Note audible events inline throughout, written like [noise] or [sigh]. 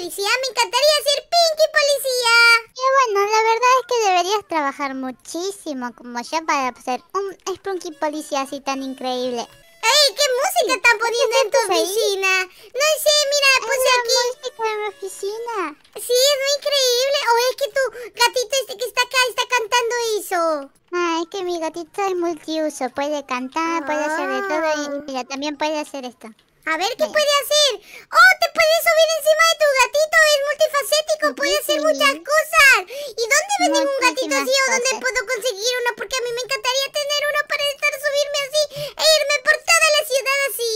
policía, me encantaría ser Pinky Policía. Y bueno, la verdad es que deberías trabajar muchísimo como yo para ser un Spunky Policía así tan increíble. ¡Ey! ¿Qué música están poniendo en tu oficina? No sé, mira, puse aquí. música en mi oficina? Sí, es muy increíble. ¿O es que tu gatito este que está acá está cantando eso? Ah, es que mi gatito es multiuso. Puede cantar, puede hacer de todo y ah. mira, también puede hacer esto. A ver qué puede hacer. ¡Oh, te puedes subir encima de tu gatito! ¡Es multifacético! ¡Puede hacer muchas cosas! ¿Y dónde venden un gatito así o dónde puedo conseguir uno? Porque a mí me encantaría tener uno para estar subirme así e irme por toda la ciudad así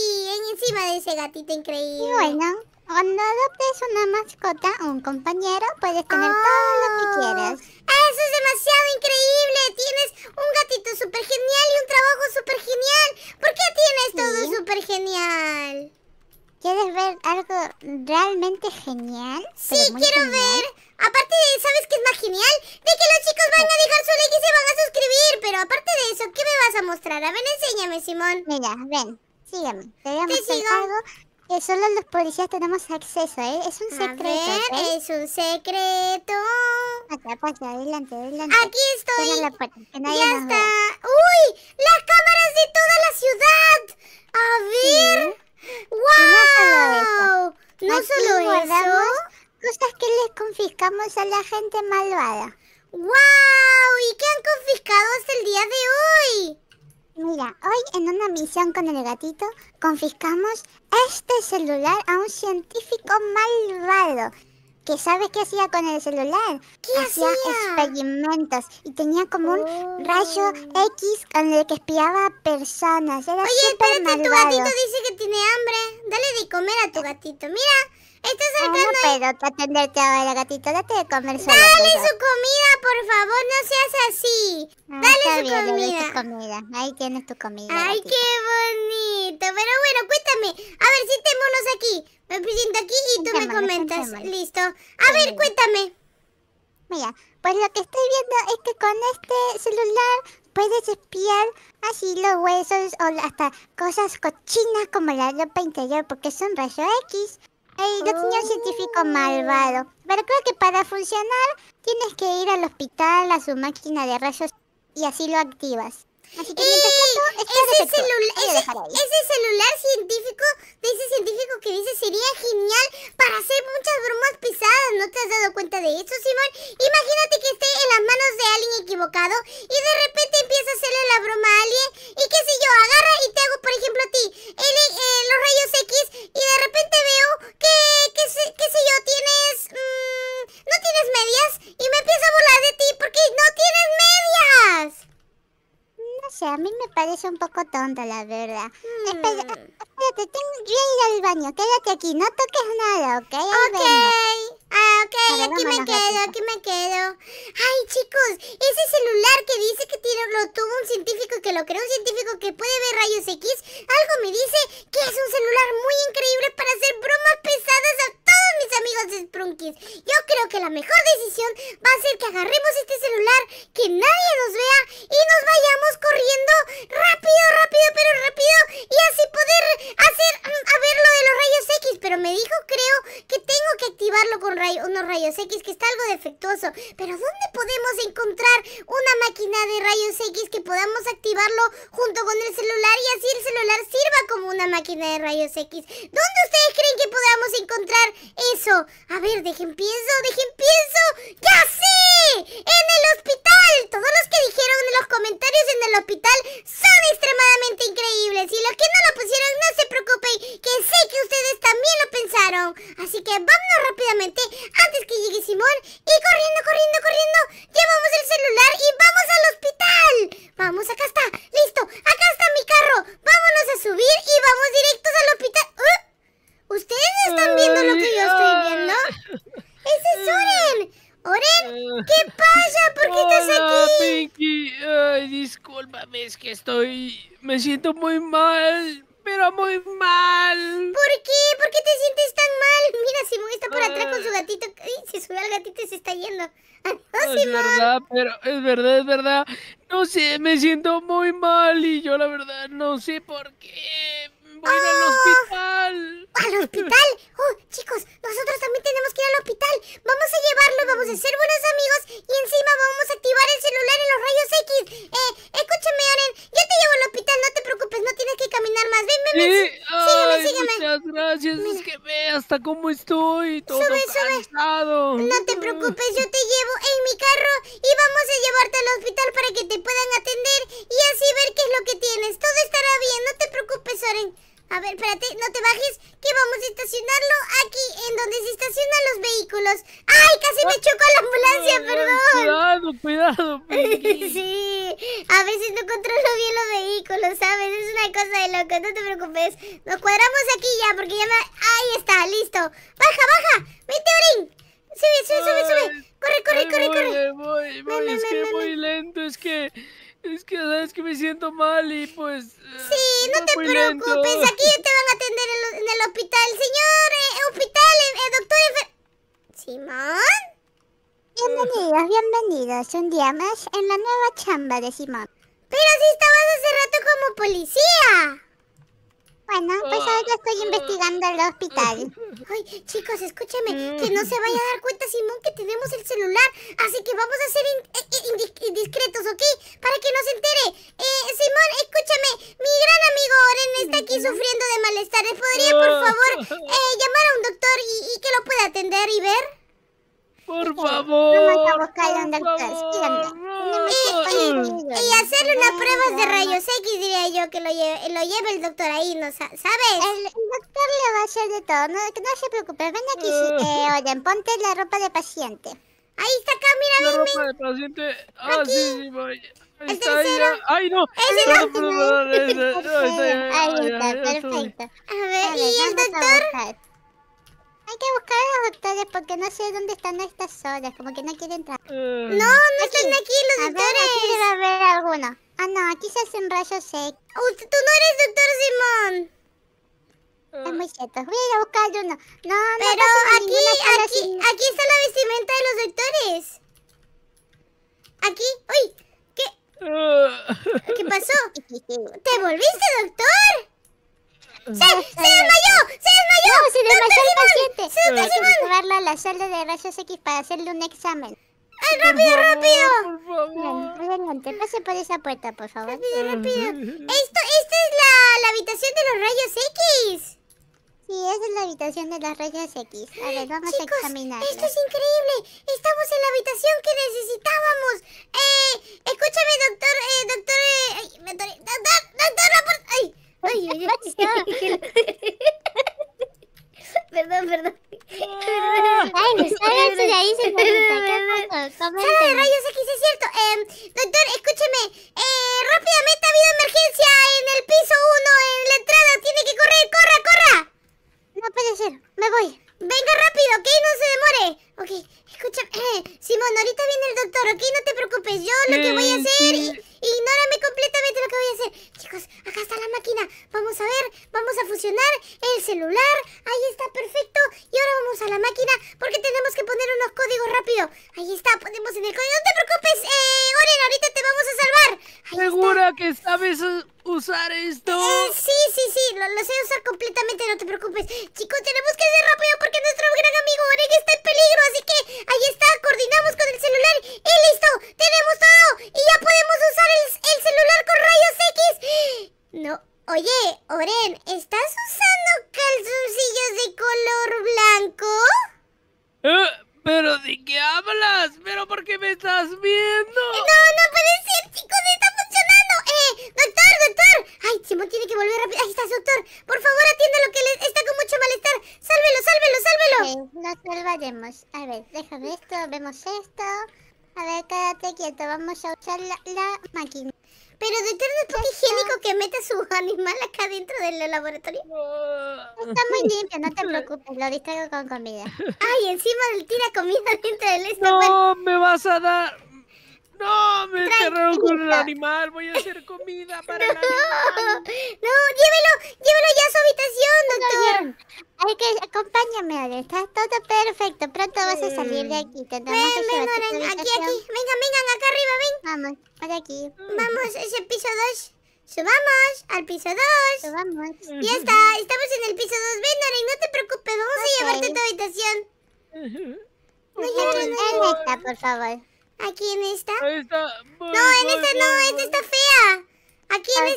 encima de ese gatito increíble. Bueno, cuando adoptes una mascota o un compañero, puedes tener todo lo que oh, quieras. ¡Eso es demasiado increíble! Tienes un gatito súper genial y un trabajo súper genial. ¿Por qué tienes todo súper genial? algo realmente genial. Sí, quiero ver. Aparte de, ¿sabes qué es más genial? De que los chicos van a dejar su like y se van a suscribir. Pero aparte de eso, ¿qué me vas a mostrar? A ver, enséñame, Simón. Mira, ven, sígueme. Te voy a mostrar algo que solo los policías tenemos acceso, ¿eh? Es un secreto. es un secreto. Acá, pasa, pues, adelante, adelante. Aquí estoy. La ya está. ¡Uy! ¡Las cámaras de toda la ciudad! A ver. ¡Wow! no solo eso. Cosas que les confiscamos a la gente malvada. ¡Wow! ¿Y qué han confiscado hasta el día de hoy? Mira, hoy en una misión con el gatito confiscamos este celular a un científico malvado que sabes qué hacía con el celular. ¿Qué hacía? hacía? experimentos y tenía como un rayo oh. X con el que espiaba a personas. Era Oye, espérate, tu gatito dice hambre. Dale de comer a tu gatito. Mira, está es No, no puedo atenderte ahora, gatito. Date de comer solo. Dale su comida, por favor. No seas así. Ah, dale su comida. comida. Ahí tienes tu comida. Ay, qué bonito. Pero bueno, cuéntame. A ver, sentémonos aquí. Me presento aquí y tú me comentas. Listo. A ver, cuéntame. Mira, pues lo que estoy viendo es que con este celular puedes espiar así los huesos o hasta cosas cochinas como la ropa interior porque son rayo X. El tenía científico malvado. Pero creo que para funcionar tienes que ir al hospital a su máquina de rayos y así lo activas. ¡Eh! ese, celular científico ese científico que dice sería genial para hacer muchas bromas pesadas. ¿No te has dado cuenta de eso, Simón? Imagínate que esté en las manos de alguien equivocado y de repente empieza a hacerle la broma a alguien y qué sé yo, agarra y te hago, por ejemplo, a ti, eh, los rayos a mí me parece un poco tonta, la verdad. Hmm. espérate, tengo que ir al baño. Quédate aquí, no toques nada, ¿ok? ok. Ah, ok, aquí me quedo, aquí me quedo. Ay, chicos, ese celular que dice que tiene, lo tuvo un científico, que lo creó un científico que puede ver rayos X, algo me dice que es un celular muy increíble para hacer bromas pesadas a todos mis amigos de Sprunkies. Yo creo que la mejor decisión va a ser que agarremos este celular, que nadie nos vea y nos vayamos que está algo defectuoso, pero ¿dónde podemos encontrar una máquina de rayos X que podamos activarlo junto con el celular y así el celular sirva como una máquina de rayos X? ¿Dónde ustedes creen que podamos encontrar eso? A ver, dejen pienso, dejen pienso. ¡Ya sé! ¡En el hospital! Todos los que dijeron en los comentarios en el hospital son extremadamente increíbles. Y los que no lo pusieron, no se preocupen, que sé que ustedes también lo pensaron. Así que vámonos rápidamente antes que llegue Simón. Y corriendo, corriendo, corriendo, llevamos el celular y vamos al hospital. Vamos, acá está. estoy. Me siento muy mal, pero muy mal. ¿Por qué? ¿Por qué te sientes tan mal? Mira, Simón está por atrás con su gatito. Ay, se subió al gatito se está yendo. Ah, no, es verdad, pero es verdad, es verdad. No sé, me siento muy mal y yo la verdad no sé por qué. Voy al ah. hospital. ¿Al hospital? estoy? Todo sube, No te preocupes, yo te llevo en mi carro y vamos a llevarte al hospital para que te puedan atender y así ver qué es lo que tienes. Todo estará bien, no te preocupes, Soren. A ver, espérate, no te bajes, que vamos a estacionarlo aquí, en donde se estacionan los vehículos. ¡Ay, casi me chocó la ambulancia, perdón! Cuidado, cuidado. [laughs] sí, a veces no controlo bien los vehículos, ¿sabes? Es una cosa de loca, no te preocupes. Nos cuadramos aquí ya, porque ya me ahí está, listo. Baja, baja. Vete, Orin. Sube, sube, sube, sube. Corre, corre, corre, voy, corre. Voy, voy. es que voy lento, es que... Es que sabes que me siento mal y pues... Sí, eh, no te preocupes, aquí te van a atender en, el hospital. Señor, el eh, hospital, el eh, doctor... ¿Simón? Bienvenidos, bienvenidos un día más en la nueva chamba de Simón. Pero si estabas hace rato como policía. Bueno, pues ahora estoy investigando el hospital. [laughs] Ay, chicos, escúchame, que no se vaya a dar cuenta Simón que tenemos el celular, así que vamos a ser eh, eh, indiscretos, ¿ok? Para que no se entere. Eh, Simón, escúchame, mi gran amigo Oren está aquí sufriendo de malestar. ¿Podría, por favor, [laughs] llamar a un doctor y que lo pueda atender y ver? Por favor. a buscar el doctor. y hacerle unas pruebas de rayos X, diría yo, que lo lleve, el doctor ahí, ¿no? ¿sabes? El, doctor le va a hacer de todo, no, se preocupe. Ven aquí, si, ah. eh, oigan, ponte la ropa de paciente. Ahí está acá, mira, la ropa de paciente. Ah, aquí. sí, sí, voy. El está tercero. Ahí, ¡Ay, no! ¡Es el último! Ahí está, perfecto. A ver, ¿y el doctor? porque no sé dónde están estas horas, como que no quieren entrar. no, no están aquí los a doctores. Ver, aquí debe haber alguno. Ah, no, aquí se hacen rayos secos oh, tú no eres doctor Simón. Es muy cierto. Voy a ir a buscar uno. No, no Pero aquí, aquí, aquí está la vestimenta de los doctores. Aquí. ¡Uy! ¿Qué? ¿Qué pasó? [laughs] ¿Te volviste doctor? ¡Se, se desmayó! No, se demasiado paciente. Hay que llevarlo a la sala de rayos X para hacerle un examen. ¡Ay, rápido, por rápido! Por favor. Adelante, pase por esa puerta, por favor. Rápido, rápido. Esto, esta es la, la habitación de los rayos X. Sí, esa es la habitación de las rayas X. A ver, vamos a examinar. Esto es increíble. Estamos en la habitación que necesitábamos. Eh, escúchame, doctor, eh, doctor, eh, doctor, doctor, doctor, doctor, doctor, doctor, doctor, doctor, doctor, Perdón, perdón. Ay, me sale de ahí, se Sala de rayos X, es cierto. Em, doctor, escúcheme. Eh, rápidamente ha habido emergencia en el piso 1, en la entrada. Tiene que correr, corra, corra. No puede ser, me voy. Venga rápido, ¿ok? No se demore. Ok, escúchame. Eh, [clears throat] Simón, ahorita viene el doctor, ¿ok? No te preocupes. Yo lo que voy a eh, hacer... Ignórame completamente lo que voy a hacer. Chicos, acá está la máquina. Vamos a ver, vamos a fusionar el celular lo, sé usar completamente, no te preocupes. Chicos, tenemos que hacer rápido porque nuestro gran amigo Oren está en peligro, así que ahí está, coordinamos con el celular y listo, tenemos todo y ya podemos usar el, celular con rayos X. No, oye, Oren, ¿estás usando calzoncillos de color blanco? Eh, ¿Pero de qué hablas? ¿Pero por qué me estás viendo? No, no puede Por favor, atienda lo que le está con mucho malestar. Sálvelo, sálvelo, sálvelo. Ok, nos salvaremos. A ver, déjame esto, vemos esto. A ver, quédate quieto, vamos a usar la, máquina. Pero de ¿no es poco higiénico que mete su animal acá dentro del laboratorio? Está muy limpio, no te preocupes, lo distraigo con comida. Ay, encima tira comida dentro del estómago. No, me vas a dar... ¡No! ¡Me encerraron con el animal! ¡Voy a hacer comida para [laughs] no, ¡No! ¡Llévelo! ¡Llévelo ya a su habitación, doctor! Hay que... Acompáñame, Ale. Está todo perfecto. Pronto vas a salir de aquí. ven, ven, Aquí, aquí. Vengan, vengan. Acá arriba, ven. Vamos. para aquí. Mm. Vamos. Es el piso 2. Subamos al piso 2. Subamos. Ya está. Estamos en el piso 2. Ven, Oren. No te preocupes. Vamos a llevarte a tu habitación. No, no. Él está, por favor. Aquí en esta. no, en esta no, esta está fea. Aquí en okay,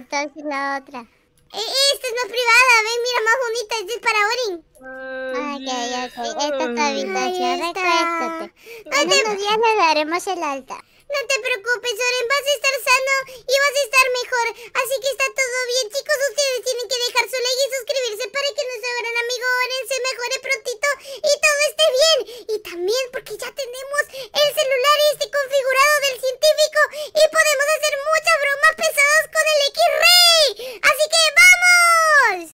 esta, ve. la otra. E, esta es más privada, Ven, mira, más bonita. Esta es para Orin. Ok, ok. Esta es tu habitación, recuéstate. No en unos días le daremos el alta. No te preocupes, Orin, vas a